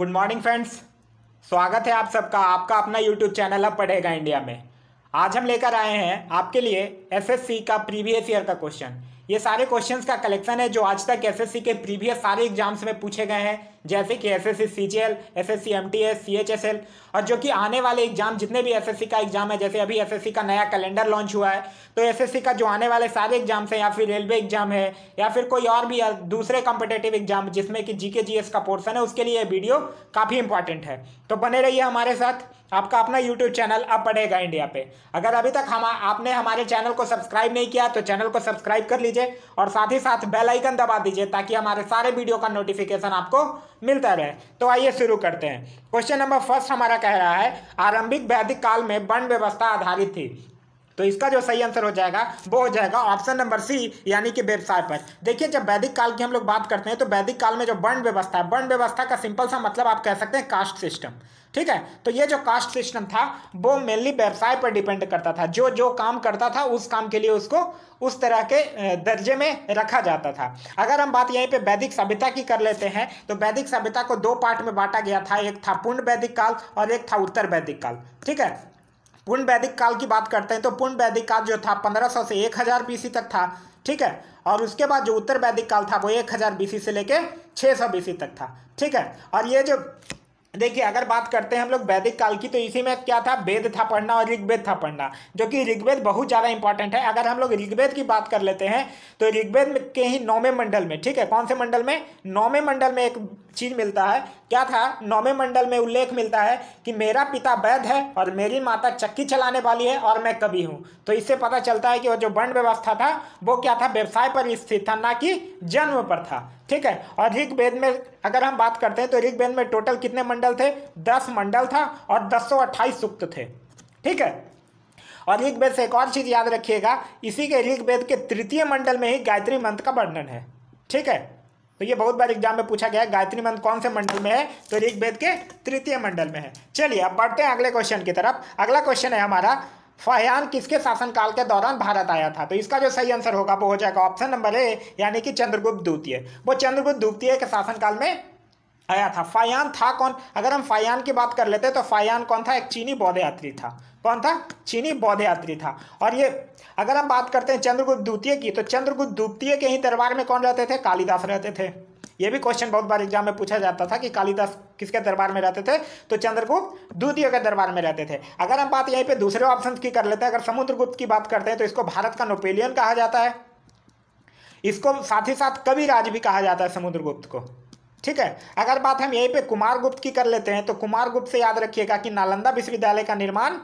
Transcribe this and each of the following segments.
good morning friends स्वागत है आप सबका आपका अपना यूट्यूब चैनल अब पढ़ेगा इंडिया में आज हम लेकर आए हैं आपके लिए एसएससी का प्रीवियस ईयर का क्वेश्चन ये सारे क्वेश्चंस का कलेक्शन है जो आज तक एसएससी के प्रीवियस सारे एग्जाम्स में पूछे गए हैं जैसे कि S S C G L S S C M T S C H S L और जो कि आने वाले एग्जाम जितने भी एस एस सी का एग्जाम है जैसे अभी एस एस सी का नया कैलेंडर लॉन्च हुआ है तो एस एस सी का जो आने वाले सारे एग्जाम्स हैं या फिर रेलवे एग्जाम है या फिर कोई और भी दूसरे कॉम्पिटेटिव एग्जाम जिसमें कि जी के जी एस का पोर्सन है उसके लिए वीडियो काफ़ी इंपॉर्टेंट है तो बने रहिए हमारे साथ आपका अपना यूट्यूब चैनल अब पड़ेगा इंडिया पे अगर अभी तक हम आपने हमारे चैनल को सब्सक्राइब नहीं किया तो चैनल को सब्सक्राइब कर लीजिए और साथ ही साथ बेल आइकन दबा दीजिए ताकि हमारे सारे वीडियो का नोटिफिकेशन आपको मिलता रहे तो आइए शुरू करते हैं क्वेश्चन नंबर फर्स्ट हमारा कह रहा है आरंभिक वैदिक काल में वन व्यवस्था आधारित थी तो इसका जो सही आंसर हो जाएगा वो हो जाएगा ऑप्शन नंबर सी यानी कि व्यवसाय पर देखिए जब वैदिक काल की हम लोग बात करते हैं तो वैदिक काल में जो वर्ण व्यवस्था है वर्ण व्यवस्था का सिंपल सा मतलब आप कह सकते हैं कास्ट सिस्टम ठीक है तो ये जो कास्ट सिस्टम था वो मेनली व्यवसाय पर डिपेंड करता था जो जो काम करता था उस काम के लिए उसको उस तरह के दर्जे में रखा जाता था अगर हम बात यहीं पे वैदिक सभ्यता की कर लेते हैं तो वैदिक सभ्यता को दो पार्ट में बांटा गया था एक था पूर्ण वैदिक काल और एक था उत्तर वैदिक काल ठीक है पूर्ण वैदिक काल की बात करते हैं तो पूर्ण वैदिक काल जो था 1500 से 1000 बीसी तक था ठीक है और उसके बाद जो उत्तर वैदिक काल था वो 1000 बीसी से लेके 600 बीसी तक था ठीक है और ये जो देखिए अगर बात करते हैं हम लोग वैदिक काल की तो इसी में क्या था वेद था पढ़ना और ऋग्वेद था पढ़ना जो कि ऋग्वेद बहुत ज़्यादा इंपॉर्टेंट है अगर हम लोग ऋग्वेद की बात कर लेते हैं तो ऋग्वेद के ही नौवें मंडल में ठीक है कौन से मंडल में नौवें मंडल में एक चीज मिलता है क्या था नौवे मंडल में उल्लेख मिलता है कि मेरा पिता वैध है और मेरी माता चक्की चलाने वाली है और मैं कभी हूँ तो इससे पता चलता है कि वो जो वर्ण व्यवस्था था वो क्या था व्यवसाय पर स्थित था ना कि जन्म पर था ठीक है और ऋग्वेद में अगर हम बात करते हैं तो ऋग्वेद में टोटल कितने मंडल थे दस मंडल था और दस सौ अट्ठाईस सूक्त थे ठीक है और ऋग्वेद से एक और चीज़ याद रखिएगा इसी के ऋग्वेद के तृतीय मंडल में ही गायत्री मंत्र का वर्णन है ठीक है तो ये बहुत बार एग्जाम में पूछा गया है गायत्री मंत्र कौन से मंडल में है तो ऋग्वेद के तृतीय मंडल में है चलिए अब बढ़ते हैं अगले क्वेश्चन की तरफ अगला क्वेश्चन है हमारा फहयान किसके शासनकाल के दौरान भारत आया था तो इसका जो सही आंसर होगा वो हो जाएगा ऑप्शन नंबर ए यानी कि चंद्रगुप्त द्वितीय वो चंद्रगुप्त द्वितीय के शासनकाल में आया था फायान था कौन अगर हम फायान की बात कर लेते तो फायान कौन था एक चीनी बौद्ध यात्री था कौन था चीनी बौद्ध यात्री था और ये अगर हम बात करते हैं चंद्रगुप्त द्वितीय की तो चंद्रगुप्त द्वितीय के ही दरबार में कौन रहते थे कालिदास रहते थे ये भी क्वेश्चन बहुत बार एग्जाम में पूछा जाता था कि कालिदास किसके दरबार में रहते थे तो चंद्रगुप्त द्वितीय के दरबार में रहते थे अगर हम बात यहीं पर दूसरे ऑप्शन की कर लेते हैं अगर समुद्रगुप्त की बात करते हैं तो इसको भारत का नोपेलियन कहा जाता है इसको साथ ही साथ कवि राज भी कहा जाता है समुद्रगुप्त को ठीक है अगर बात हम यहीं पे कुमार गुप्त की कर लेते हैं तो कुमार गुप्त से याद रखिएगा कि नालंदा विश्वविद्यालय का निर्माण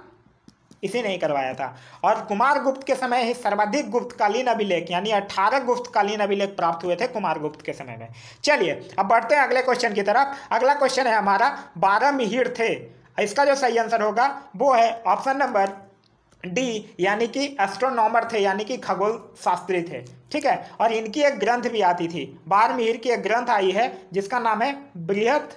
इसी ने ही करवाया था और कुमार गुप्त के समय ही सर्वाधिक गुप्तकालीन अभिलेख यानी अठारह गुप्तकालीन अभिलेख प्राप्त हुए थे कुमार गुप्त के समय में चलिए अब बढ़ते हैं अगले क्वेश्चन की तरफ अगला क्वेश्चन है हमारा बारह मिहिर थे इसका जो सही आंसर होगा वो है ऑप्शन नंबर डी यानी कि एस्ट्रोनॉमर थे यानी कि खगोल शास्त्री थे ठीक है और इनकी एक ग्रंथ भी आती थी बार मिहिर की एक ग्रंथ आई है जिसका नाम है बृहत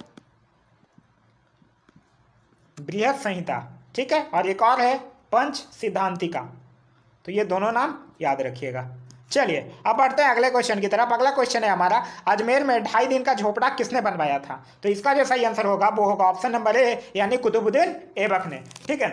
बृहत संहिता ठीक है और एक और है पंच सिद्धांतिका तो ये दोनों नाम याद रखिएगा चलिए अब बढ़ते हैं अगले क्वेश्चन की तरफ अगला क्वेश्चन है हमारा अजमेर में ढाई दिन का झोपड़ा किसने बनवाया था तो इसका जो सही आंसर होगा वो होगा ऑप्शन नंबर ए यानी कुतुबुद्दीन एबक ने ठीक है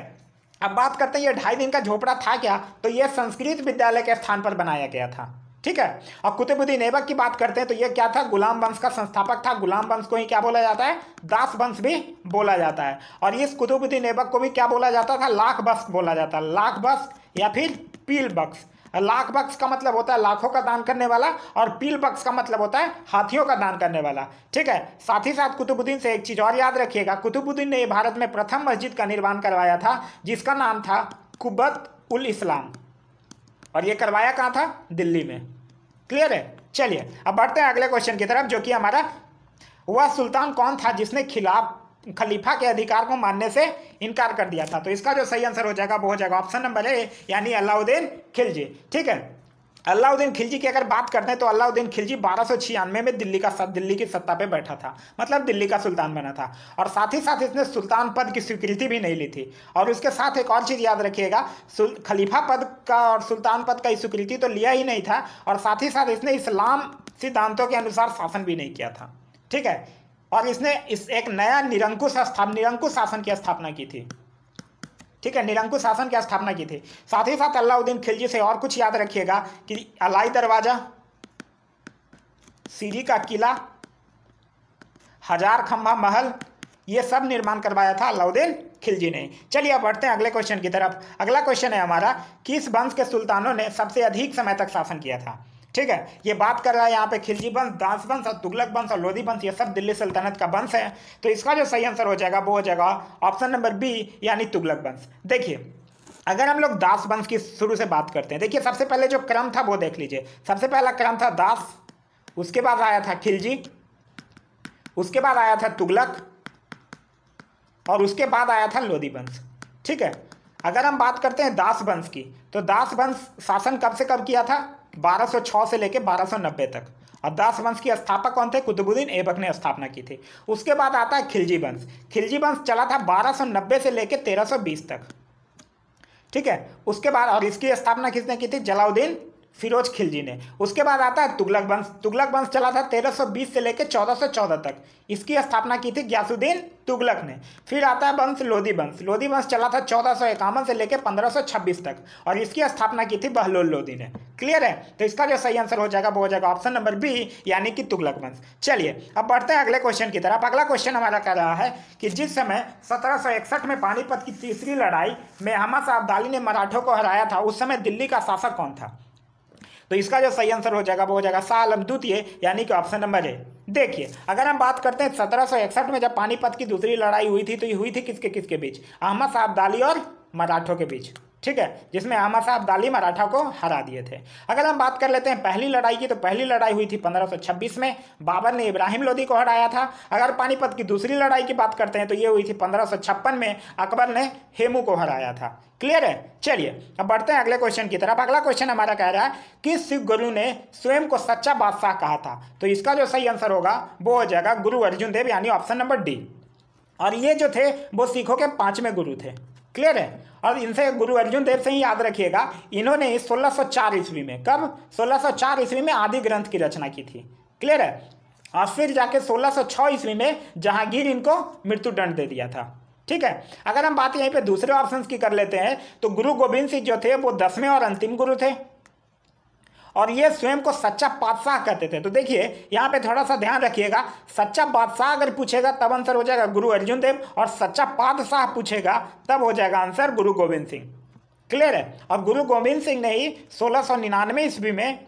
अब बात करते हैं ये ढाई दिन का झोपड़ा था क्या तो यह संस्कृत विद्यालय के स्थान पर बनाया गया था ठीक है और कुतुबुद्दीन ऐबक की बात करते हैं तो यह क्या था गुलाम वंश का संस्थापक था गुलाम वंश को ही क्या बोला जाता है दास वंश भी बोला जाता है और इस कुतुबुद्दीन ऐबक को भी क्या बोला जाता था लाख बस्क बोला जाता है लाख बस्क या फिर पील बक्स लाख बक्स का मतलब होता है लाखों का दान करने वाला और पील बक्स का मतलब होता है हाथियों का दान करने वाला ठीक है साथ ही साथ कुतुबुद्दीन से एक चीज़ और याद रखिएगा कुतुबुद्दीन ने भारत में प्रथम मस्जिद का निर्माण करवाया था जिसका नाम था कुबत उल इस्लाम और यह करवाया कहाँ था दिल्ली में क्लियर है चलिए अब बढ़ते हैं अगले क्वेश्चन की तरफ जो कि हमारा वह सुल्तान कौन था जिसने खिलाफ खलीफा के अधिकार को मानने से इनकार कर दिया था तो इसका जो सही आंसर हो जाएगा वो हो जाएगा ऑप्शन नंबर ए यानी अलाउद्दीन खिलजी ठीक है अलाउद्दीन खिलजी की अगर बात करते हैं तो अलाउद्दीन खिलजी बारह में दिल्ली का दिल्ली की सत्ता पे बैठा था मतलब दिल्ली का सुल्तान बना था और साथ ही साथ इसने सुल्तान पद की स्वीकृति भी नहीं ली थी और उसके साथ एक और चीज़ याद रखिएगा खलीफा पद का और सुल्तान पद का स्वीकृति तो लिया ही नहीं था और साथ ही साथ इसने इस्लाम सिद्धांतों के अनुसार शासन भी नहीं किया था ठीक है और इसने इस एक नया निरंकुश स्था, निरंकुश शासन की स्थापना की थी ठीक है निरंकुश शासन की स्थापना की थी साथ ही साथ अलाउद्दीन खिलजी से और कुछ याद रखिएगा कि अलाई दरवाजा सीरी का किला हजार खम्भा महल ये सब निर्माण करवाया था अलाउद्दीन खिलजी ने चलिए अब बढ़ते हैं अगले क्वेश्चन की तरफ अगला क्वेश्चन है हमारा किस वंश के सुल्तानों ने सबसे अधिक समय तक शासन किया था ठीक है ये बात कर रहा है यहाँ पे खिलजी वंश दास वंश और तुगलक वंश और लोधी वंश ये सब दिल्ली सल्तनत का वंश है तो इसका जो सही आंसर हो जाएगा वो हो जाएगा ऑप्शन नंबर बी यानी तुगलक वंश देखिए अगर हम लोग दास वंश की शुरू से बात करते हैं देखिए सबसे पहले जो क्रम था वो देख लीजिए सबसे पहला क्रम था दास उसके बाद आया था खिलजी उसके बाद आया था तुगलक और उसके बाद आया था लोधी वंश ठीक है अगर हम बात करते हैं दास वंश की तो दास वंश शासन कब से कब किया था 1206 से लेकर 1290 तक और दास वंश की स्थापक कौन थे कुतुबुद्दीन ऐबक ने स्थापना की थी उसके बाद आता है खिलजी वंश खिलजी वंश चला था 1290 से लेकर 1320 तक ठीक है उसके बाद और इसकी स्थापना किसने की थी जलाउद्दीन फिरोज खिलजी ने उसके बाद आता है तुगलक वंश तुगलक वंश चला था 1320 से लेकर 1414 तक इसकी स्थापना की थी ग्यासुद्दीन तुगलक ने फिर आता है वंश लोधी वंश लोधी वंश चला था चौदह से लेकर 1526 तक और इसकी स्थापना की थी बहलोल लोधी ने क्लियर है तो इसका जो सही आंसर हो जाएगा वो हो जाएगा ऑप्शन नंबर बी यानी कि तुगलक वंश चलिए अब बढ़ते हैं अगले क्वेश्चन की तरफ अगला क्वेश्चन हमारा कह रहा है कि जिस समय सत्रह में पानीपत की तीसरी लड़ाई में हमा साहब ने मराठों को हराया था उस समय दिल्ली का शासक कौन था तो इसका जो सही आंसर हो जाएगा वो हो जाएगा सालम द्वितीय यानी कि ऑप्शन नंबर ए देखिए अगर हम बात करते हैं सत्रह में जब पानीपत की दूसरी लड़ाई हुई थी तो ये हुई थी किसके किसके बीच अहमद साहब दाली और मराठों के बीच ठीक है जिसमें आमा साहब दाली मराठा को हरा दिए थे अगर हम बात कर लेते हैं पहली लड़ाई की तो पहली लड़ाई हुई थी 1526 में बाबर ने इब्राहिम लोदी को हराया था अगर पानीपत की दूसरी लड़ाई की बात करते हैं तो ये हुई थी 1556 में अकबर ने हेमू को हराया था क्लियर है चलिए अब बढ़ते हैं अगले क्वेश्चन की तरफ अगला क्वेश्चन हमारा कह रहा है कि सिख गुरु ने स्वयं को सच्चा बादशाह कहा था तो इसका जो सही आंसर होगा वो हो जाएगा गुरु अर्जुन देव यानी ऑप्शन नंबर डी और ये जो थे वो सिखों के पांचवें गुरु थे क्लियर है अब इनसे गुरु अर्जुन देव से ही याद रखिएगा इन्होंने सोलह सौ चार ईस्वी में कब सोलह सौ चार ईस्वी में आदि ग्रंथ की रचना की थी क्लियर है और फिर जाके छः ईस्वी में जहांगीर इनको मृत्युदंड दे दिया था ठीक है अगर हम बात यहीं पे दूसरे ऑप्शन की कर लेते हैं तो गुरु गोविंद सिंह जो थे वो दसवें और अंतिम गुरु थे और ये स्वयं को सच्चा बादशाह कहते थे तो देखिए यहाँ पे थोड़ा सा ध्यान रखिएगा सच्चा बादशाह अगर पूछेगा तब आंसर हो जाएगा गुरु अर्जुन देव और सच्चा पादशाह पूछेगा तब हो जाएगा आंसर गुरु गोविंद सिंह क्लियर है और गुरु गोविंद सिंह ने ही सोलह सौ निन्यानवे ईस्वी में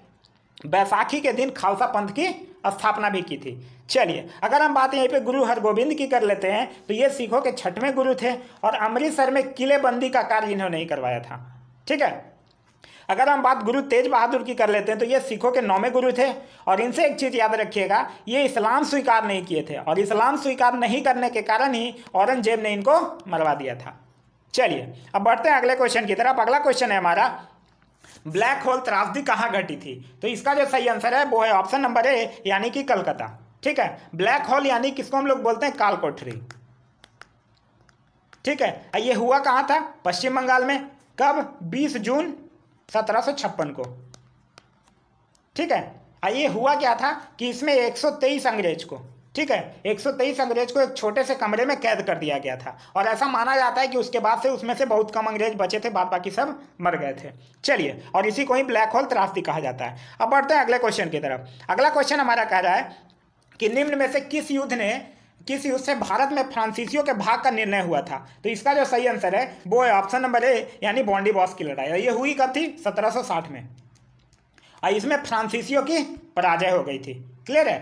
बैसाखी के दिन खालसा पंथ की स्थापना भी की थी चलिए अगर हम बात यहीं पे गुरु हरगोविंद की कर लेते हैं तो ये सिखों के छठवें गुरु थे और अमृतसर में किलेबंदी का कार्य इन्होंने ही करवाया था ठीक है अगर हम बात गुरु तेज बहादुर की कर लेते हैं तो ये सिखों के नौवे गुरु थे और इनसे एक चीज़ याद रखिएगा ये इस्लाम स्वीकार नहीं किए थे और इस्लाम स्वीकार नहीं करने के कारण ही औरंगजेब ने इनको मरवा दिया था चलिए अब बढ़ते हैं अगले क्वेश्चन की तरफ अगला क्वेश्चन है हमारा ब्लैक होल त्रासदी कहाँ घटी थी तो इसका जो सही आंसर है वो है ऑप्शन नंबर ए यानी कि कलकत्ता ठीक है ब्लैक होल यानी किसको हम लोग बोलते हैं कालकोठरी ठीक है ये हुआ कहाँ था पश्चिम बंगाल में कब 20 जून सत्रह सौ छप्पन को ठीक है ये हुआ क्या था कि इसमें 123 अंग्रेज को ठीक है 123 अंग्रेज को एक छोटे से कमरे में कैद कर दिया गया था और ऐसा माना जाता है कि उसके बाद से उसमें से बहुत कम अंग्रेज बचे थे बाद बाकी सब मर गए थे चलिए और इसी को ही ब्लैक होल त्रासदी कहा जाता है अब बढ़ते हैं अगले क्वेश्चन की तरफ अगला क्वेश्चन हमारा कह रहा है कि निम्न में से किस युद्ध ने किस युद्ध से भारत में फ्रांसीसियों के भाग का निर्णय हुआ था तो इसका जो सही आंसर है वो है ऑप्शन नंबर ए यानी बॉन्डी बॉस की लड़ाई ये हुई कब थी 1760 में और इसमें फ्रांसीसियों की पराजय हो गई थी क्लियर है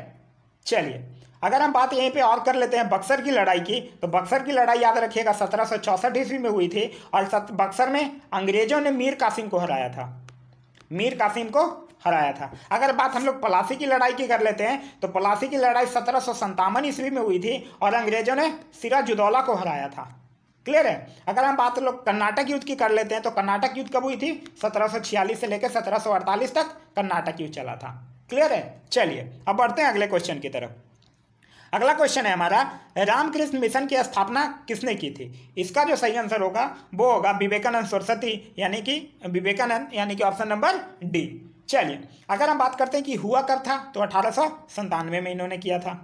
चलिए अगर हम बात यहीं पे और कर लेते हैं बक्सर की लड़ाई की तो बक्सर की लड़ाई याद रखिएगा सत्रह सौ चौसठ ईस्वी में हुई थी और बक्सर में अंग्रेजों ने मीर कासिम को हराया था मीर कासिम को हराया था अगर बात हम लोग पलासी की लड़ाई की कर लेते हैं तो पलासी की लड़ाई सत्रह सौ ईस्वी में हुई थी और अंग्रेजों ने जुदौला को हराया था क्लियर है अगर हम बात लोग कर्नाटक युद्ध की कर लेते हैं तो कर्नाटक युद्ध कब हुई थी 1746 से लेकर 1748 तक कर्नाटक युद्ध चला था क्लियर है चलिए अब बढ़ते हैं अगले क्वेश्चन की तरफ अगला क्वेश्चन है हमारा रामकृष्ण मिशन की स्थापना किसने की थी इसका जो सही आंसर होगा वो होगा विवेकानंद सरस्वती यानी कि विवेकानंद यानी कि ऑप्शन नंबर डी चलिए अगर हम बात करते हैं कि हुआ कब था तो अठारह सौ में इन्होंने किया था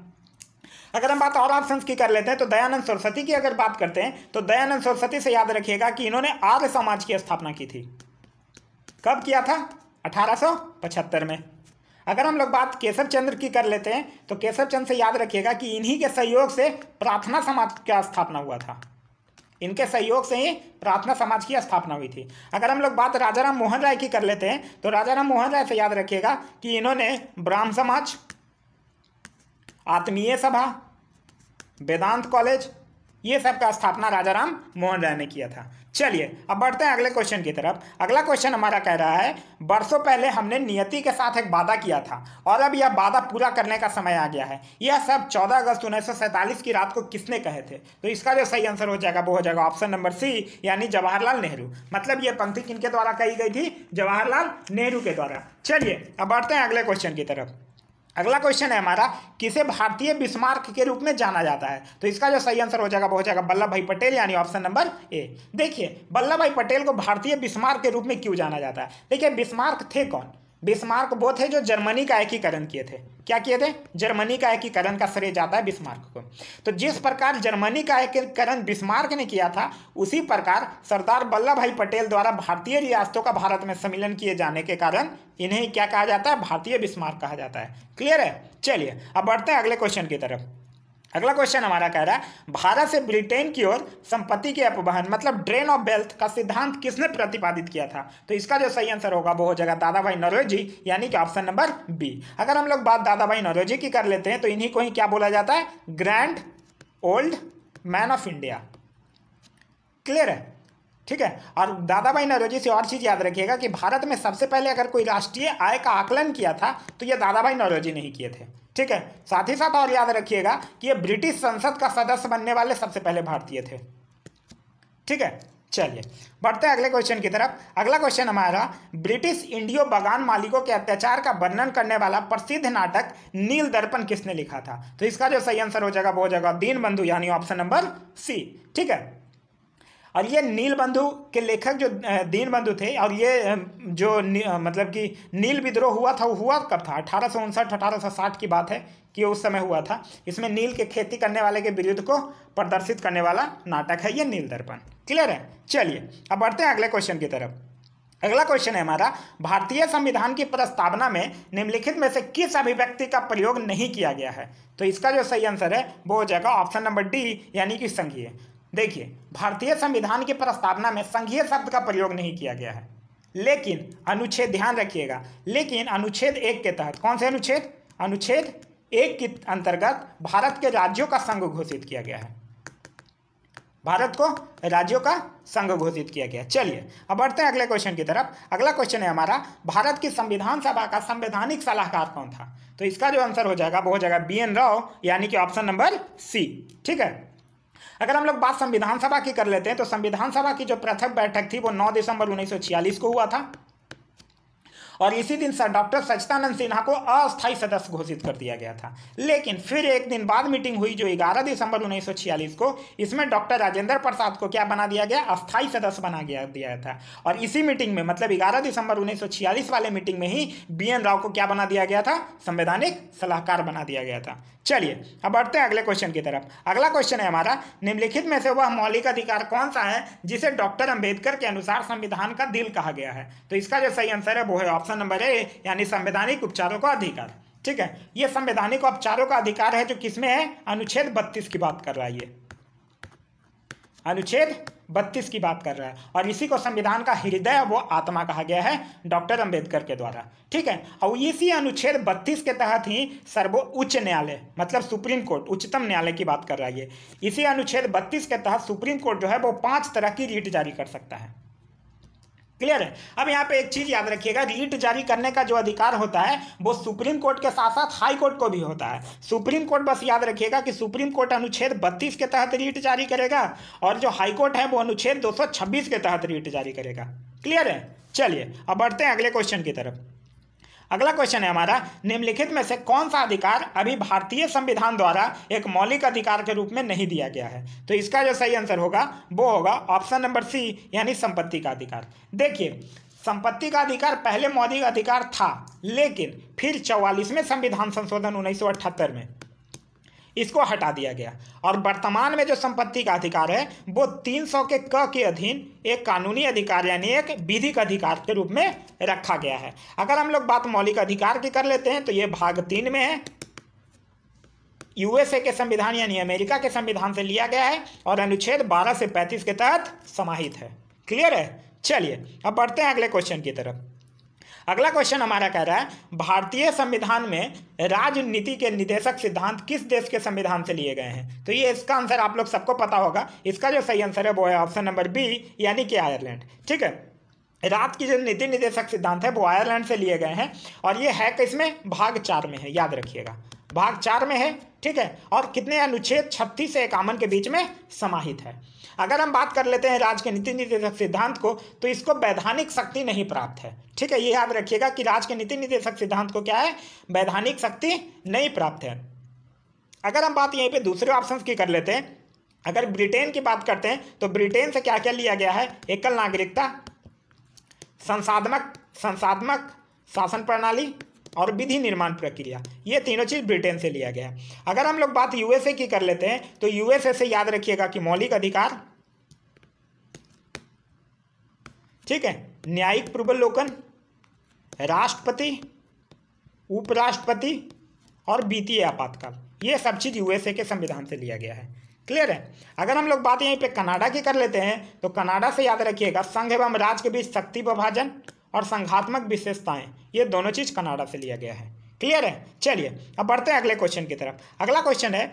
अगर हम बात और ऑप्शंस की कर लेते हैं तो दयानंद सरस्वती की अगर बात करते हैं तो दयानंद सरस्वती से याद रखिएगा कि इन्होंने आर्य समाज की स्थापना की थी कब किया था अठारह में अगर हम लोग बात केशव चंद्र की कर लेते हैं तो केशव चंद्र से याद रखिएगा कि इन्हीं के सहयोग से प्रार्थना समाज का स्थापना हुआ था इनके सहयोग से ही प्रार्थना समाज की स्थापना हुई थी अगर हम लोग बात राजा राम मोहन राय की कर लेते हैं तो राजा राम मोहन राय से याद रखिएगा कि इन्होंने ब्राह्म समाज आत्मीय सभा वेदांत कॉलेज ये सब का स्थापना राजा राम मोहन राय ने किया था चलिए अब बढ़ते हैं अगले क्वेश्चन की तरफ अगला क्वेश्चन हमारा कह रहा है वर्षों पहले हमने नियति के साथ एक वादा किया था और अब यह वादा पूरा करने का समय आ गया है यह सब 14 अगस्त उन्नीस की रात को किसने कहे थे तो इसका जो सही आंसर हो जाएगा वो हो जाएगा ऑप्शन नंबर सी यानी जवाहरलाल नेहरू मतलब यह पंक्ति किनके द्वारा कही गई थी जवाहरलाल नेहरू के द्वारा चलिए अब बढ़ते हैं अगले क्वेश्चन की तरफ अगला क्वेश्चन है हमारा किसे भारतीय बिस्मार्क के रूप में जाना जाता है तो इसका जो सही आंसर हो जाएगा वो हो जाएगा वल्लभ भाई पटेल यानी ऑप्शन नंबर ए देखिए वल्लभ भाई पटेल को भारतीय बिस्मार्क के रूप में क्यों जाना जाता है देखिए बिस्मार्क थे कौन बिस्मार्क वो थे जो जर्मनी का एकीकरण किए थे क्या किए थे जर्मनी का एकीकरण का श्रेय जाता है बिस्मार्क को तो जिस प्रकार जर्मनी का एकीकरण बिस्मार्क ने किया था उसी प्रकार सरदार वल्लभ भाई पटेल द्वारा भारतीय रियासतों का भारत में सम्मिलन किए जाने के कारण इन्हें क्या कहा जाता है भारतीय बिस्मार्क कहा जाता है क्लियर है चलिए अब बढ़ते हैं अगले क्वेश्चन की तरफ अगला क्वेश्चन हमारा कह रहा है भारत से ब्रिटेन की ओर संपत्ति के अपवहन मतलब ड्रेन ऑफ वेल्थ का सिद्धांत किसने प्रतिपादित किया था तो इसका जो सही आंसर होगा वो हो जाएगा दादा भाई नरोजी यानी कि ऑप्शन नंबर बी अगर हम लोग बात दादा भाई नरोजी की कर लेते हैं तो इन्हीं को ही क्या बोला जाता है grand old man of India clear है ठीक है और दादा भाई नरोजी से और चीज़ याद रखिएगा कि भारत में सबसे पहले अगर कोई राष्ट्रीय आय का आकलन किया था तो ये दादा भाई नरोजी ने ही किए थे ठीक है साथ ही साथ और याद रखिएगा कि ये ब्रिटिश संसद का सदस्य बनने वाले सबसे पहले भारतीय थे ठीक है चलिए बढ़ते हैं अगले क्वेश्चन की तरफ अगला क्वेश्चन हमारा ब्रिटिश इंडियो बगान मालिकों के अत्याचार का वर्णन करने वाला प्रसिद्ध नाटक नील दर्पण किसने लिखा था तो इसका जो सही आंसर हो जाएगा वो हो जाएगा दीन बंधु यानी ऑप्शन नंबर सी ठीक है और ये नीलबंधु के लेखक जो दीनबंधु थे और ये जो मतलब कि नील विद्रोह हुआ था वो हुआ कब था अठारह सौ उनसठ अठारह सौ साठ की बात है कि उस समय हुआ था इसमें नील के खेती करने वाले के विरुद्ध को प्रदर्शित करने वाला नाटक है ये नील दर्पण क्लियर है चलिए अब बढ़ते हैं अगले क्वेश्चन की तरफ अगला क्वेश्चन है हमारा भारतीय संविधान की प्रस्तावना में निम्नलिखित में से किस अभिव्यक्ति का प्रयोग नहीं किया गया है तो इसका जो सही आंसर है वो हो जाएगा ऑप्शन नंबर डी यानी कि संघीय देखिए भारतीय संविधान की प्रस्तावना में संघीय शब्द का प्रयोग नहीं किया गया है लेकिन अनुच्छेद ध्यान रखिएगा लेकिन अनुच्छेद एक के तहत कौन से अनुच्छेद अनुच्छेद एक के अंतर्गत भारत के राज्यों का संघ घोषित किया गया है भारत को राज्यों का संघ घोषित किया गया चलिए अब बढ़ते हैं अगले क्वेश्चन की तरफ अगला क्वेश्चन है हमारा भारत की संविधान सभा का संवैधानिक सलाहकार कौन था तो इसका जो आंसर हो जाएगा वो हो जाएगा बी एन राव यानी कि ऑप्शन नंबर सी ठीक है अगर हम लोग बात संविधान सभा की कर लेते हैं तो संविधान सभा की जो प्रथम बैठक थी वो 9 दिसंबर 1946 को हुआ था और इसी दिन डॉक्टर सचिदानंद सिन्हा को अस्थायी सदस्य घोषित कर दिया गया था लेकिन फिर एक दिन बाद मीटिंग हुई जो 11 दिसंबर उन्नीस को इसमें डॉक्टर राजेंद्र प्रसाद को क्या बना दिया गया अस्थायी सदस्य बना गया दिया था और इसी मीटिंग में मतलब ग्यारह दिसंबर उन्नीस वाले मीटिंग में ही बी एन राव को क्या बना दिया गया था संवैधानिक सलाहकार बना दिया गया था चलिए अब बढ़ते हैं अगले क्वेश्चन की तरफ अगला क्वेश्चन है हमारा निम्नलिखित में से वह मौलिक अधिकार कौन सा है जिसे डॉक्टर अंबेडकर के अनुसार संविधान का दिल कहा गया है तो इसका जो सही आंसर है वो है ऑप्शन ऑप्शन नंबर ए यानी संवैधानिक उपचारों का अधिकार ठीक है ये संवैधानिक उपचारों का अधिकार है जो किसमें है अनुच्छेद बत्तीस की बात कर रहा है ये अनुच्छेद बत्तीस की बात कर रहा है और इसी को संविधान का हृदय वो आत्मा कहा गया है डॉक्टर अंबेडकर के द्वारा ठीक है और इसी अनुच्छेद बत्तीस के तहत ही सर्वोच्च न्यायालय मतलब सुप्रीम कोर्ट उच्चतम न्यायालय की बात कर रहा है ये इसी अनुच्छेद बत्तीस के तहत सुप्रीम कोर्ट जो है वो पांच तरह की रीट जारी कर सकता है क्लियर है अब यहाँ पे एक चीज याद रखिएगा रीट जारी करने का जो अधिकार होता है वो सुप्रीम कोर्ट के साथ साथ हाई कोर्ट को भी होता है सुप्रीम कोर्ट बस याद रखिएगा कि सुप्रीम कोर्ट अनुच्छेद बत्तीस के तहत रीट जारी करेगा और जो हाई कोर्ट है वो अनुच्छेद दो के तहत रीट जारी करेगा क्लियर है चलिए अब बढ़ते हैं अगले क्वेश्चन की तरफ अगला क्वेश्चन है हमारा निम्नलिखित में से कौन सा अधिकार अभी भारतीय संविधान द्वारा एक मौलिक अधिकार के रूप में नहीं दिया गया है तो इसका जो सही आंसर होगा वो होगा ऑप्शन नंबर सी यानी संपत्ति का अधिकार देखिए संपत्ति का अधिकार पहले मौलिक अधिकार था लेकिन फिर चौवालीसवें संविधान संशोधन उन्नीस में इसको हटा दिया गया और वर्तमान में जो संपत्ति का अधिकार है वो 300 के क के अधीन एक कानूनी अधिकार यानी एक विधिक अधिकार के रूप में रखा गया है अगर हम लोग बात मौलिक अधिकार की कर लेते हैं तो ये भाग तीन में है यूएसए के संविधान यानी अमेरिका के संविधान से लिया गया है और अनुच्छेद बारह से पैंतीस के तहत समाहित है क्लियर है चलिए अब बढ़ते हैं अगले क्वेश्चन की तरफ अगला क्वेश्चन हमारा कह रहा है भारतीय संविधान में राजनीति के निदेशक सिद्धांत किस देश के संविधान से लिए गए हैं तो ये इसका आंसर आप लोग सबको पता होगा इसका जो सही आंसर है वो है ऑप्शन नंबर बी यानी कि आयरलैंड ठीक है रात की जो नीति निदेशक सिद्धांत है वो आयरलैंड से लिए गए हैं और ये है किसमें भाग चार में है याद रखिएगा भाग चार में है ठीक है और कितने अनुच्छेद छत्तीस से इक्यावन के बीच में समाहित है अगर हम बात कर लेते हैं राज के नीति निर्देशक सिद्धांत को तो इसको वैधानिक शक्ति नहीं प्राप्त है ठीक है ये याद रखिएगा कि राज के नीति निर्देशक सिद्धांत को क्या है वैधानिक शक्ति नहीं प्राप्त है अगर हम बात यहीं पर दूसरे ऑप्शन की कर लेते हैं अगर ब्रिटेन की बात करते हैं तो ब्रिटेन से क्या क्या लिया गया है एकल नागरिकता संसाधमक संसाधनक शासन प्रणाली और विधि निर्माण प्रक्रिया ये तीनों चीज़ ब्रिटेन से लिया गया है अगर हम लोग बात यूएसए की कर लेते हैं तो यूएसए से याद रखिएगा कि मौलिक अधिकार ठीक है न्यायिक प्रबलोकन राष्ट्रपति उपराष्ट्रपति और वित्तीय आपातकाल ये सब चीज़ यूएसए के संविधान से लिया गया है क्लियर है अगर हम लोग बात यहीं पे कनाडा की कर लेते हैं तो कनाडा से याद रखिएगा संघ एवं राज्य के बीच शक्ति विभाजन और संघात्मक विशेषताएं ये दोनों चीज़ कनाडा से लिया गया है क्लियर है चलिए अब बढ़ते हैं अगले क्वेश्चन की तरफ अगला क्वेश्चन है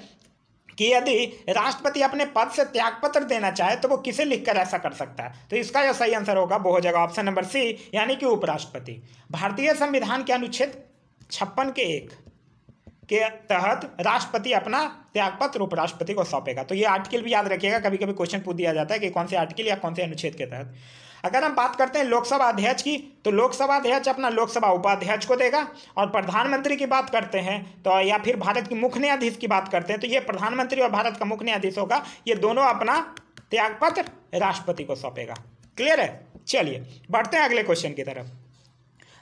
कि यदि राष्ट्रपति अपने पद से त्यागपत्र देना चाहे तो वो किसे लिखकर ऐसा कर सकता है तो इसका जो सही आंसर होगा वो हो जाएगा ऑप्शन नंबर सी यानी कि उपराष्ट्रपति भारतीय संविधान के अनुच्छेद छप्पन के एक के तहत राष्ट्रपति अपना त्यागपत्र उपराष्ट्रपति को सौंपेगा तो ये आर्टिकल भी याद रखिएगा कभी कभी क्वेश्चन पूछ दिया जाता है कि कौन से आर्टिकल या कौन से अनुच्छेद के तहत अगर हम बात करते हैं लोकसभा अध्यक्ष की तो लोकसभा अध्यक्ष अपना लोकसभा उपाध्यक्ष को देगा और प्रधानमंत्री की बात करते हैं तो या फिर भारत की मुख्य न्यायाधीश की बात करते हैं तो ये प्रधानमंत्री और भारत का मुख्य न्यायाधीश होगा ये दोनों अपना त्यागपत्र राष्ट्रपति को सौंपेगा क्लियर है चलिए बढ़ते हैं अगले क्वेश्चन की तरफ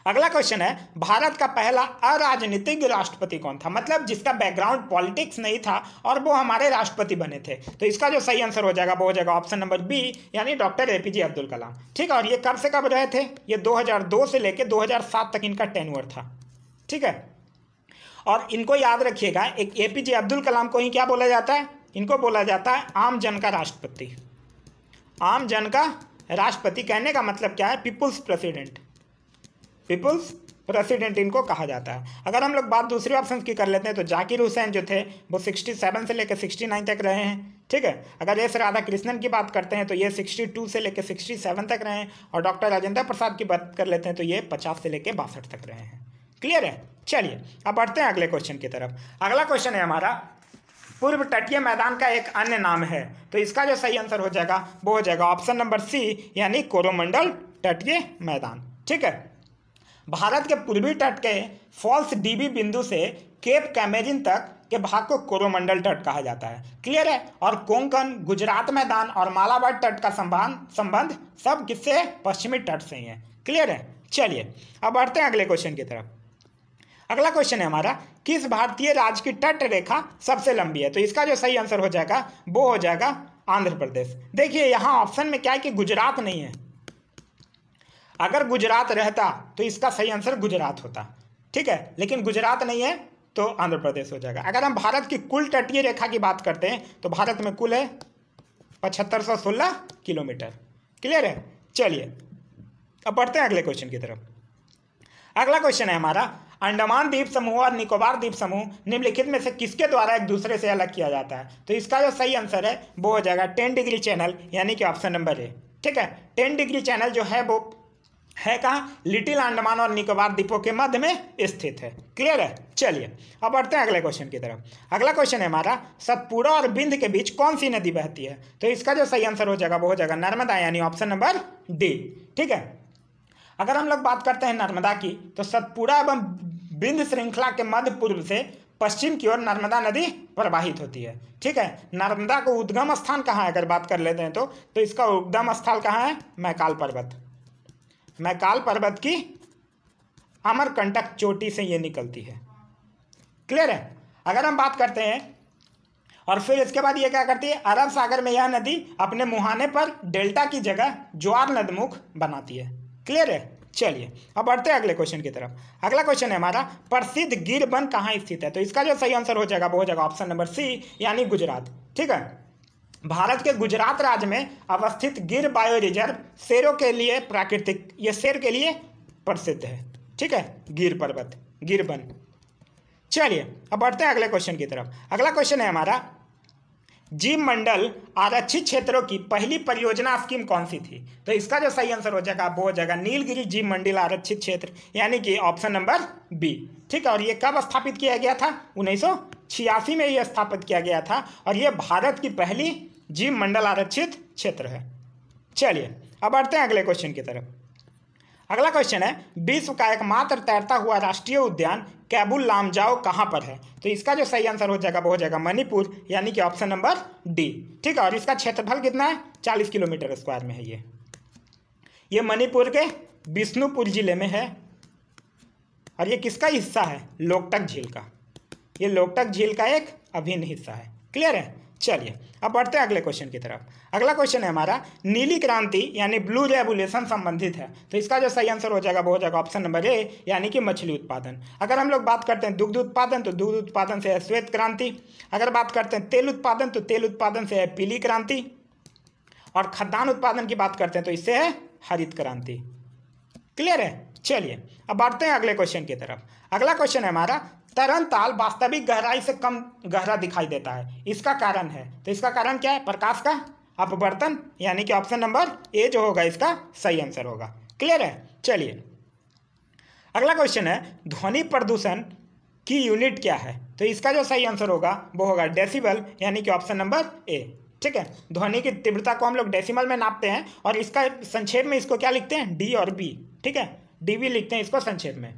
अगला क्वेश्चन है भारत का पहला अराजनीतिक राष्ट्रपति कौन था मतलब जिसका बैकग्राउंड पॉलिटिक्स नहीं था और वो हमारे राष्ट्रपति बने थे तो इसका जो सही आंसर हो जाएगा वो हो जाएगा ऑप्शन नंबर बी यानी डॉक्टर ए अब्दुल कलाम ठीक है और ये कब से कब रहे थे ये 2002 से लेकर 2007 तक इनका टेनवर था ठीक है और इनको याद रखिएगा एक ए अब्दुल कलाम को ही क्या बोला जाता है इनको बोला जाता है आम जन का राष्ट्रपति आम जन का राष्ट्रपति कहने का मतलब क्या है पीपुल्स प्रेसिडेंट पीपल्स प्रेसिडेंट इनको कहा जाता है अगर हम लोग बात दूसरे ऑप्शन की कर लेते हैं तो जाकिर हुसैन जो थे वो सिक्सटी सेवन से लेकर सिक्सटी नाइन तक रहे हैं ठीक है अगर एस राधा कृष्णन की बात करते हैं तो ये सिक्सटी टू से लेकर सिक्सटी सेवन तक रहे हैं और डॉक्टर राजेंद्र प्रसाद की बात कर लेते हैं तो ये पचास से लेकर बासठ तक रहे हैं क्लियर है चलिए अब बढ़ते हैं अगले क्वेश्चन की तरफ अगला क्वेश्चन है हमारा पूर्व तटीय मैदान का एक अन्य नाम है तो इसका जो सही आंसर हो जाएगा वो हो जाएगा ऑप्शन नंबर सी यानी कोरोमंडल तटीय मैदान ठीक है भारत के पूर्वी तट के फॉल्स डीबी बिंदु से केप कैमेजिन तक के भाग को कोरोमंडल तट कहा जाता है क्लियर है और कोंकण गुजरात मैदान और मालाबार तट का संबंध संबंध सब किससे पश्चिमी तट से ही है क्लियर है चलिए अब बढ़ते हैं अगले क्वेश्चन की तरफ अगला क्वेश्चन है हमारा किस भारतीय राज्य की तट रेखा सबसे लंबी है तो इसका जो सही आंसर हो जाएगा वो हो जाएगा आंध्र प्रदेश देखिए यहाँ ऑप्शन में क्या है कि गुजरात नहीं है अगर गुजरात रहता तो इसका सही आंसर गुजरात होता ठीक है लेकिन गुजरात नहीं है तो आंध्र प्रदेश हो जाएगा अगर हम भारत की कुल तटीय रेखा की बात करते हैं तो भारत में कुल है पचहत्तर सौ सोलह किलोमीटर क्लियर है चलिए अब बढ़ते हैं अगले क्वेश्चन की तरफ अगला क्वेश्चन है हमारा अंडमान द्वीप समूह और निकोबार द्वीप समूह निम्नलिखित में से किसके द्वारा एक दूसरे से अलग किया जाता है तो इसका जो सही आंसर है वो हो जाएगा टेन डिग्री चैनल यानी कि ऑप्शन नंबर ए ठीक है टेन डिग्री चैनल जो है वो है कहाँ लिटिल अंडमान और निकोबार द्वीपों के मध्य में स्थित है क्लियर है चलिए अब बढ़ते हैं अगले क्वेश्चन की तरफ अगला क्वेश्चन है हमारा सतपुरा और बिंद के बीच कौन सी नदी बहती है तो इसका जो सही आंसर हो जाएगा वो हो जाएगा नर्मदा यानी ऑप्शन नंबर डी ठीक है अगर हम लोग बात करते हैं नर्मदा की तो सतपुरा एवं बिंद श्रृंखला के मध्य पूर्व से पश्चिम की ओर नर्मदा नदी प्रवाहित होती है ठीक है नर्मदा को उद्गम स्थान कहाँ है अगर बात कर लेते हैं तो, तो इसका उद्गम स्थल कहाँ है मैकाल पर्वत मैकाल पर्वत की अमरकंटक चोटी से ये निकलती है क्लियर है अगर हम बात करते हैं और फिर इसके बाद ये क्या करती है अरब सागर में यह नदी अपने मुहाने पर डेल्टा की जगह ज्वार नदमुख बनाती है क्लियर है चलिए अब बढ़ते हैं अगले क्वेश्चन की तरफ अगला क्वेश्चन है हमारा प्रसिद्ध गिर बन कहाँ स्थित है तो इसका जो सही आंसर हो जाएगा वो हो जाएगा ऑप्शन नंबर सी यानी गुजरात ठीक है भारत के गुजरात राज्य में अवस्थित गिर बायो रिजर्व शेरों के लिए प्राकृतिक ये शेर के लिए प्रसिद्ध है ठीक है गिर पर्वत गिर वन चलिए अब बढ़ते हैं अगले क्वेश्चन की तरफ अगला क्वेश्चन है हमारा जीव मंडल आरक्षित क्षेत्रों की पहली परियोजना स्कीम कौन सी थी तो इसका जो सही आंसर हो जाएगा वो हो जाएगा नीलगिरी जीव मंडल आरक्षित क्षेत्र यानी कि ऑप्शन नंबर बी ठीक है और ये कब स्थापित किया गया था उन्नीस में ये स्थापित किया गया था और ये भारत की पहली जीव मंडल आरक्षित क्षेत्र है चलिए अब बढ़ते हैं अगले क्वेश्चन की तरफ अगला क्वेश्चन है विश्व का एकमात्र तैरता हुआ राष्ट्रीय उद्यान कैबुल लामजाओ कहाँ पर है तो इसका जो सही आंसर हो जाएगा वो हो जाएगा मणिपुर यानी कि ऑप्शन नंबर डी ठीक है और इसका क्षेत्रफल कितना है चालीस किलोमीटर स्क्वायर में है ये ये मणिपुर के बिष्णुपुर जिले में है और ये किसका हिस्सा है लोकटक झील का ये लोकटक झील का एक अभिन्न हिस्सा है क्लियर है चलिए अब बढ़ते हैं अगले क्वेश्चन की तरफ अगला क्वेश्चन है हमारा नीली क्रांति यानी ब्लू रेवोल्यूशन संबंधित है तो इसका जो सही आंसर हो जाएगा वो हो जाएगा ऑप्शन नंबर ए यानी कि मछली उत्पादन अगर हम लोग बात करते हैं दुग्ध उत्पादन तो दुग्ध उत्पादन से है श्वेत क्रांति अगर बात करते हैं तेल उत्पादन तो तेल उत्पादन से है पीली क्रांति और खाद्यान्न उत्पादन की बात करते हैं तो इससे है हरित क्रांति क्लियर है चलिए अब बढ़ते हैं अगले क्वेश्चन की तरफ अगला क्वेश्चन है हमारा तरण ताल वास्तविक गहराई से कम गहरा दिखाई देता है इसका कारण है तो इसका कारण क्या है प्रकाश का अपवर्तन यानी कि ऑप्शन नंबर ए जो होगा इसका सही आंसर होगा क्लियर है चलिए अगला क्वेश्चन है ध्वनि प्रदूषण की यूनिट क्या है तो इसका जो सही आंसर होगा वो होगा डेसिबल यानी कि ऑप्शन नंबर ए ठीक है ध्वनि की तीव्रता को हम लोग डेसिमल में नापते हैं और इसका संक्षेप में इसको क्या लिखते हैं डी और बी ठीक है डी बी लिखते हैं इसको संक्षेप में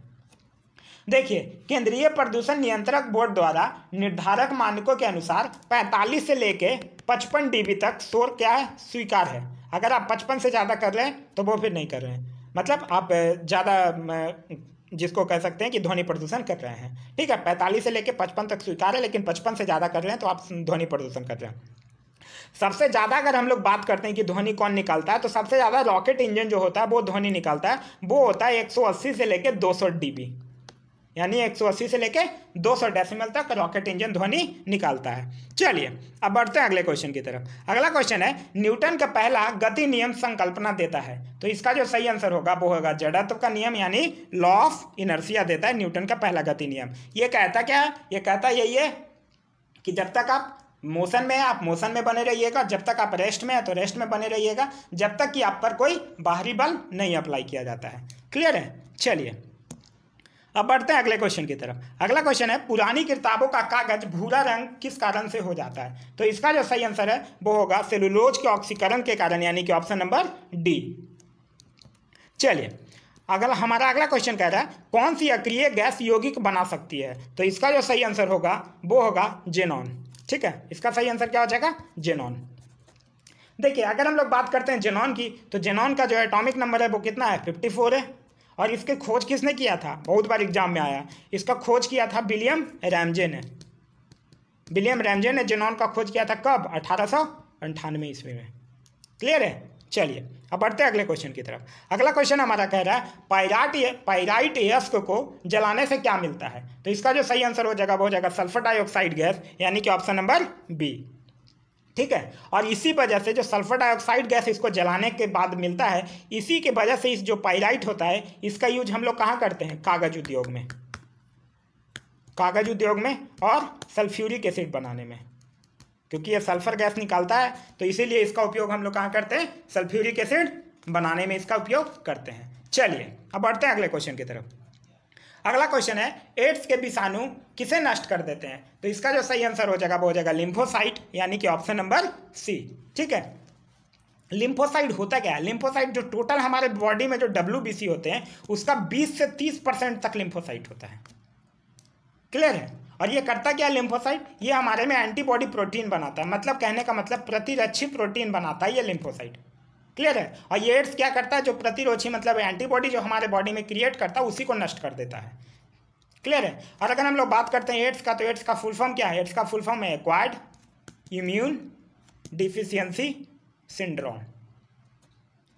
देखिए केंद्रीय प्रदूषण नियंत्रक बोर्ड द्वारा निर्धारक मानकों के अनुसार 45 से लेके 55 डीबी तक शोर क्या है स्वीकार है अगर आप 55 से ज़्यादा कर रहे हैं तो वो फिर नहीं कर रहे हैं मतलब आप ज़्यादा जिसको कह सकते हैं कि ध्वनि प्रदूषण कर रहे हैं ठीक है पैंतालीस से लेकर पचपन तक स्वीकार है लेकिन पचपन से ज़्यादा कर रहे हैं तो आप ध्वनि प्रदूषण कर रहे हैं सबसे ज़्यादा अगर हम लोग बात करते हैं कि ध्वनि कौन निकालता है तो सबसे ज़्यादा रॉकेट इंजन जो होता है वो ध्वनि निकालता है वो होता है 180 से लेकर 200 डीबी यानी 180 से लेके 200 डेसिमल तक रॉकेट इंजन ध्वनि निकालता है चलिए अब बढ़ते हैं अगले क्वेश्चन की तरफ अगला क्वेश्चन है न्यूटन का पहला गति नियम संकल्पना देता है तो इसका जो सही आंसर होगा वो होगा जड़त्व का नियम यानी लॉ ऑफ इनर्सिया देता है न्यूटन का पहला गति नियम ये कहता क्या है ये कहता यही है कि जब तक आप मोशन में है आप मोशन में बने रहिएगा जब तक आप रेस्ट में है तो रेस्ट में बने रहिएगा जब तक कि आप पर कोई बाहरी बल नहीं अप्लाई किया जाता है क्लियर है चलिए अब बढ़ते हैं अगले क्वेश्चन की तरफ अगला क्वेश्चन है पुरानी किताबों का कागज भूरा रंग किस कारण से हो जाता है तो इसका जो सही आंसर है वो होगा सेलुलोज के ऑक्सीकरण के कारण यानी कि ऑप्शन नंबर डी चलिए अगला हमारा अगला क्वेश्चन कह रहा है कौन सी अक्रिय गैस यौगिक बना सकती है तो इसका जो सही आंसर होगा वो होगा जेनॉन ठीक है इसका सही आंसर क्या हो जाएगा जेनॉन देखिए अगर हम लोग बात करते हैं जेनॉन की तो जेनॉन का जो एटॉमिक नंबर है वो कितना है फिफ्टी फोर है और इसके खोज किसने किया था बहुत बार एग्जाम में आया इसका खोज किया था विलियम रैमजे ने विलियम रैमजे ने जेनॉन का खोज किया था कब अठारह सौ अंठानवे ईस्वी में क्लियर है चलिए अब बढ़ते हैं अगले क्वेश्चन की तरफ अगला क्वेश्चन हमारा कह रहा है पायराट पायराइट यस्क को जलाने से क्या मिलता है तो इसका जो सही आंसर हो जाएगा वो हो जाएगा सल्फर डाइऑक्साइड गैस यानी कि ऑप्शन नंबर बी ठीक है और इसी वजह से जो सल्फर डाइऑक्साइड गैस इसको जलाने के बाद मिलता है इसी के वजह से इस जो पाइलाइट होता है इसका यूज हम लोग कहाँ करते हैं कागज उद्योग में कागज उद्योग में और सल्फ्यूरिक एसिड बनाने में क्योंकि ये सल्फर गैस निकालता है तो इसीलिए इसका उपयोग हम लोग कहाँ करते हैं सल्फ्यूरिक एसिड बनाने में इसका उपयोग करते हैं चलिए अब बढ़ते हैं अगले क्वेश्चन की तरफ अगला क्वेश्चन है एड्स के विषाणु किसे नष्ट कर देते हैं तो इसका जो सही आंसर हो जाएगा वो हो जाएगा लिम्फोसाइट यानी कि ऑप्शन नंबर सी ठीक है लिम्फोसाइड होता क्या है लिम्फोसाइड जो टोटल हमारे बॉडी में जो डब्ल्यू होते हैं उसका बीस से तीस परसेंट तक लिम्फोसाइट होता है क्लियर है और ये करता क्या लिम्फोसाइट ये हमारे में एंटीबॉडी प्रोटीन बनाता है मतलब कहने का मतलब प्रतिरक्षी प्रोटीन बनाता है ये लिम्फोसाइट क्लियर है और ये एड्स क्या करता है जो प्रतिरोधी मतलब एंटीबॉडी जो हमारे बॉडी में क्रिएट करता है उसी को नष्ट कर देता है क्लियर है और अगर हम लोग बात करते हैं एड्स का तो एड्स का फुल फॉर्म क्या है एड्स का फुल फॉर्म है acquired immune deficiency syndrome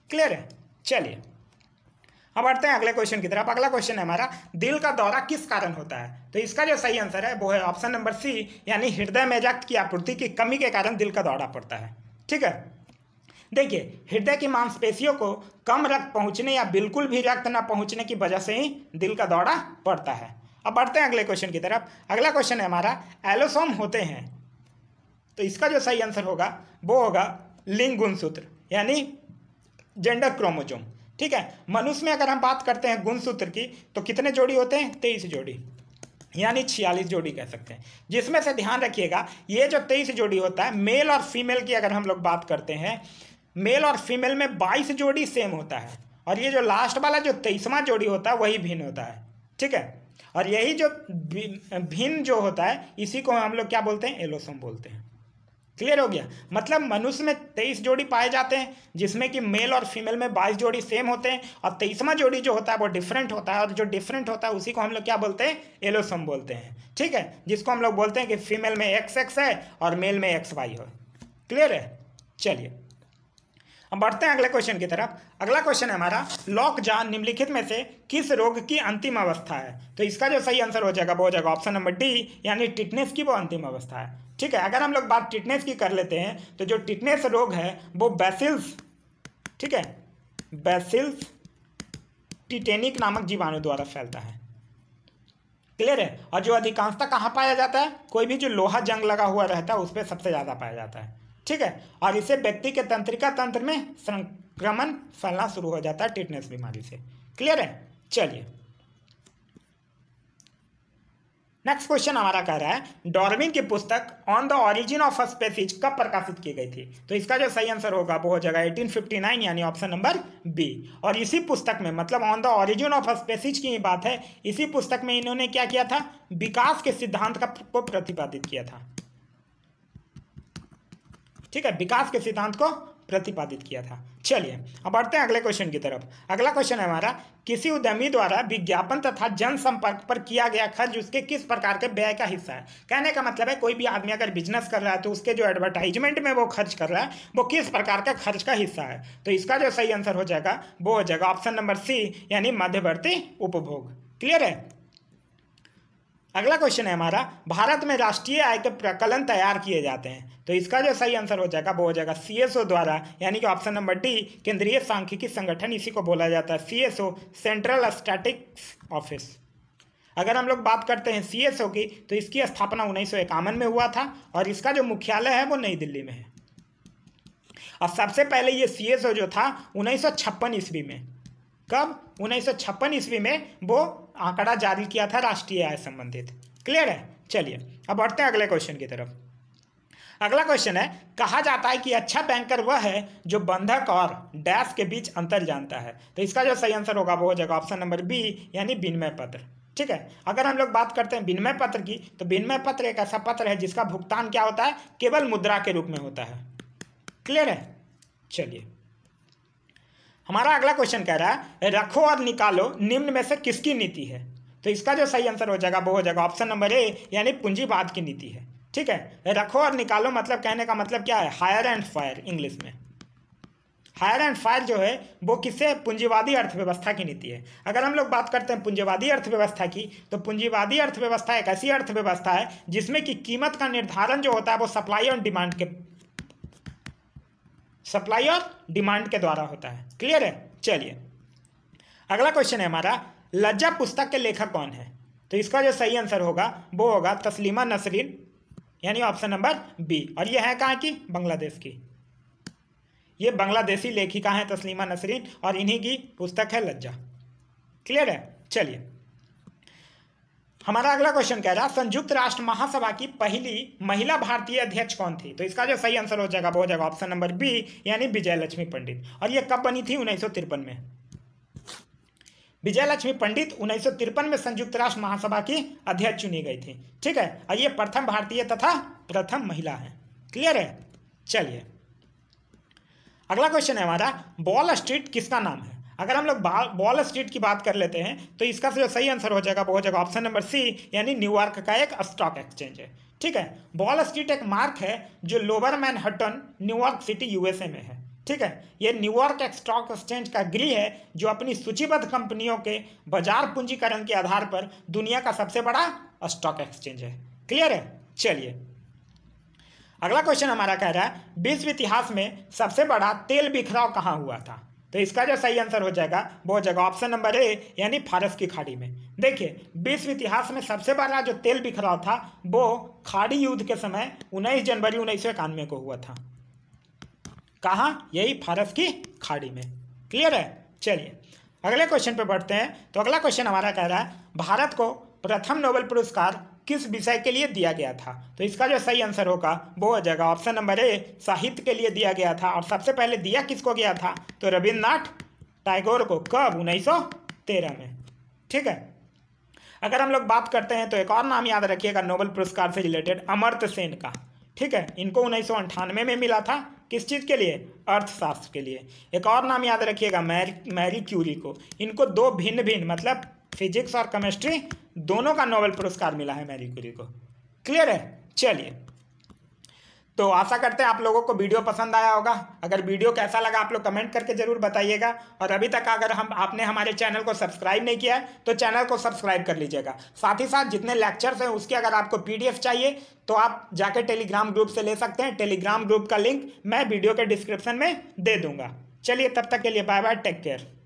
clear है चलिए अब बढ़ते हैं अगले क्वेश्चन की तरफ अगला क्वेश्चन है हमारा दिल का दौरा किस कारण होता है तो इसका जो सही आंसर है वो है ऑप्शन नंबर सी यानी हृदय में रक्त की आपूर्ति की कमी के कारण दिल का दौरा पड़ता है ठीक है देखिए हृदय की मांसपेशियों को कम रक्त पहुंचने या बिल्कुल भी रक्त ना पहुंचने की वजह से ही दिल का दौरा पड़ता है अब बढ़ते हैं अगले क्वेश्चन की तरफ अगला क्वेश्चन है हमारा एलोसोम होते हैं तो इसका जो सही आंसर होगा वो होगा लिंग गुणसूत्र यानी जेंडर क्रोमोजोम ठीक है मनुष्य में अगर हम बात करते हैं गुणसूत्र की तो कितने जोड़ी होते हैं तेईस जोड़ी यानी छियालीस जोड़ी कह सकते हैं जिसमें से ध्यान रखिएगा ये जो तेईस जोड़ी होता है मेल और फीमेल की अगर हम लोग बात करते हैं मेल और फीमेल में बाईस जोड़ी सेम होता है और ये जो लास्ट वाला जो तेईसवा जोड़ी होता है वही भिन्न होता है ठीक है और यही जो भिन्न जो होता है इसी को हम लोग क्या बोलते हैं एलोसम बोलते हैं क्लियर हो गया मतलब मनुष्य में तेईस जोड़ी पाए जाते हैं जिसमें कि मेल और फीमेल में बाईस जोड़ी सेम होते हैं और तेईसवा जोड़ी जो होता है वो डिफरेंट होता है और जो डिफरेंट होता है उसी को हम लोग क्या बोलते हैं एलोसम बोलते हैं ठीक है जिसको हम लोग बोलते हैं कि फीमेल में एक्स एक्स है और मेल में एक्स वाई हो क्लियर है चलिए हम बढ़ते हैं अगले क्वेश्चन की तरफ अगला क्वेश्चन है हमारा लॉक जान निम्नलिखित में से किस रोग की अंतिम अवस्था है तो इसका जो सही आंसर हो जाएगा वो हो जाएगा ऑप्शन नंबर डी यानी टिटनेस की वो अंतिम अवस्था है ठीक है अगर हम लोग बात टिटनेस की कर लेते हैं तो जो टिटनेस रोग है वो बेसिल्स ठीक है बेसिल्स टिटेनिक नामक जीवाणु द्वारा फैलता है क्लियर है और जो अधिकांशता कहाँ पाया जाता है कोई भी जो लोहा जंग लगा हुआ रहता है उस पर सबसे ज़्यादा पाया जाता है ठीक है और इसे व्यक्ति के तंत्रिका तंत्र में संक्रमण फैलना शुरू हो जाता है टिटनेस बीमारी से क्लियर है चलिए नेक्स्ट क्वेश्चन हमारा कह रहा है डॉर्विन की पुस्तक on the origin of species कब प्रकाशित की गई थी तो इसका जो सही आंसर होगा वो हो जाएगा 1859 यानी ऑप्शन नंबर बी और इसी पुस्तक में मतलब on the origin of species की बात है इसी पुस्तक में इन्होंने क्या किया था विकास के सिद्धांत का को प्रतिपादित किया था ठीक है विकास के सिद्धांत को प्रतिपादित किया था चलिए अब बढ़ते हैं अगले क्वेश्चन की तरफ अगला क्वेश्चन है हमारा किसी उद्यमी द्वारा विज्ञापन तथा जनसंपर्क पर किया गया खर्च उसके किस प्रकार के व्यय का हिस्सा है कहने का मतलब है कोई भी आदमी अगर बिजनेस कर रहा है तो उसके जो एडवर्टाइजमेंट में वो खर्च कर रहा है वो किस प्रकार का खर्च का हिस्सा है तो इसका जो सही आंसर हो जाएगा वो हो जाएगा ऑप्शन नंबर सी यानी मध्यवर्ती उपभोग क्लियर है अगला क्वेश्चन है हमारा भारत में राष्ट्रीय आय के प्रकलन तैयार किए जाते हैं तो इसका जो सही आंसर हो जाएगा वो हो जाएगा सी द्वारा यानी कि ऑप्शन नंबर डी केंद्रीय सांख्यिकी संगठन इसी को बोला जाता है सी सेंट्रल स्टैटिक्स ऑफिस अगर हम लोग बात करते हैं सी की तो इसकी स्थापना उन्नीस में हुआ था और इसका जो मुख्यालय है वो नई दिल्ली में है और सबसे पहले ये सी जो था उन्नीस ईस्वी में कब उन्नीस ईस्वी में वो आंकड़ा जारी किया था राष्ट्रीय आय संबंधित क्लियर है चलिए अब बढ़ते हैं अगले क्वेश्चन की तरफ अगला क्वेश्चन है कहा जाता है कि अच्छा बैंकर वह है जो बंधक और डैश के बीच अंतर जानता है तो इसका जो सही आंसर होगा वो हो जाएगा ऑप्शन नंबर बी यानी विनिमय पत्र ठीक है अगर हम लोग बात करते हैं विनिमय पत्र की तो विनिमय पत्र एक ऐसा पत्र है जिसका भुगतान क्या होता है केवल मुद्रा के रूप में होता है क्लियर है चलिए हमारा अगला क्वेश्चन कह रहा है रखो और निकालो निम्न में से किसकी नीति है तो इसका जो सही आंसर हो जाएगा वो हो जाएगा ऑप्शन नंबर ए यानी पूंजीवाद की नीति है ठीक है रखो और निकालो मतलब कहने का मतलब क्या है हायर एंड फायर इंग्लिश में हायर एंड फायर जो है वो किससे पूंजीवादी अर्थव्यवस्था की नीति है अगर हम लोग बात करते हैं पूंजीवादी अर्थव्यवस्था की तो पूंजीवादी अर्थव्यवस्था एक ऐसी अर्थव्यवस्था है जिसमें कि कीमत का निर्धारण जो होता है वो सप्लाई और डिमांड के सप्लाई और डिमांड के द्वारा होता है क्लियर है चलिए अगला क्वेश्चन है हमारा लज्जा पुस्तक के लेखक कौन है तो इसका जो सही आंसर होगा वो होगा तस्लीमा नसरीन यानी ऑप्शन नंबर बी और ये है कहाँ की बांग्लादेश की ये बांग्लादेशी लेखिका हैं तस्लीमा नसरीन और इन्हीं की पुस्तक है लज्जा क्लियर है चलिए हमारा अगला क्वेश्चन कह रहा संयुक्त राष्ट्र महासभा की पहली महिला भारतीय अध्यक्ष कौन थी तो इसका जो सही आंसर हो जाएगा वो हो जाएगा ऑप्शन नंबर बी यानी विजय लक्ष्मी पंडित और ये कब बनी थी उन्नीस में विजयलक्ष्मी पंडित उन्नीस में संयुक्त राष्ट्र महासभा की अध्यक्ष चुनी गई थी ठीक है और ये प्रथम भारतीय तथा प्रथम महिला है क्लियर है चलिए अगला क्वेश्चन है हमारा बॉल स्ट्रीट किसका नाम है अगर हम लोग बॉल स्ट्रीट की बात कर लेते हैं तो इसका जो सही आंसर हो जाएगा वो हो जाएगा ऑप्शन नंबर सी यानी न्यूयॉर्क का एक स्टॉक एक्सचेंज है ठीक है बॉल स्ट्रीट एक मार्क है जो Lower Manhattan New York city USA में है ठीक है ये न्यूयॉर्क स्टॉक एक्सचेंज का गृह है जो अपनी सूचीबद्ध कंपनियों के बाजार पूंजीकरण के आधार पर दुनिया का सबसे बड़ा स्टॉक एक्सचेंज है क्लियर है चलिए अगला क्वेश्चन हमारा कह रहा है विश्व इतिहास में सबसे बड़ा तेल बिखराव कहाँ हुआ था तो इसका जो सही आंसर हो जाएगा वो हो जाएगा ऑप्शन नंबर ए यानी फारस की खाड़ी में देखिए विश्व इतिहास में सबसे बड़ा जो तेल बिखराव था वो खाड़ी युद्ध के समय उन्नीस जनवरी उन्नीस को हुआ था कहाँ यही फारस की खाड़ी में क्लियर है चलिए अगले क्वेश्चन पे बढ़ते हैं तो अगला क्वेश्चन हमारा कह रहा है भारत को प्रथम नोबेल पुरस्कार किस विषय के लिए दिया गया था तो इसका जो सही आंसर होगा वो हो जाएगा ऑप्शन नंबर ए साहित्य के लिए दिया गया था और सबसे पहले दिया किसको गया था तो रविन्द्रनाथ टैगोर को कब उन्नीस में ठीक है अगर हम लोग बात करते हैं तो एक और नाम याद रखिएगा नोबेल पुरस्कार से रिलेटेड अमर्त सेन का ठीक है इनको उन्नीस में मिला था किस चीज़ के लिए अर्थशास्त्र के लिए एक और नाम याद रखिएगा मैरी मैरी क्यूरी को इनको दो भिन्न भिन्न मतलब फिजिक्स और केमिस्ट्री दोनों का नोबेल पुरस्कार मिला है मैरी क्यूरी को क्लियर है चलिए तो आशा करते हैं आप लोगों को वीडियो पसंद आया होगा अगर वीडियो कैसा लगा आप लोग कमेंट करके ज़रूर बताइएगा और अभी तक अगर हम आपने हमारे चैनल को सब्सक्राइब नहीं किया है तो चैनल को सब्सक्राइब कर लीजिएगा साथ ही साथ जितने लेक्चर्स हैं उसके अगर आपको पीडीएफ चाहिए तो आप जाके टेलीग्राम ग्रुप से ले सकते हैं टेलीग्राम ग्रुप का लिंक मैं वीडियो के डिस्क्रिप्शन में दे दूँगा चलिए तब तक के लिए बाय बाय टेक केयर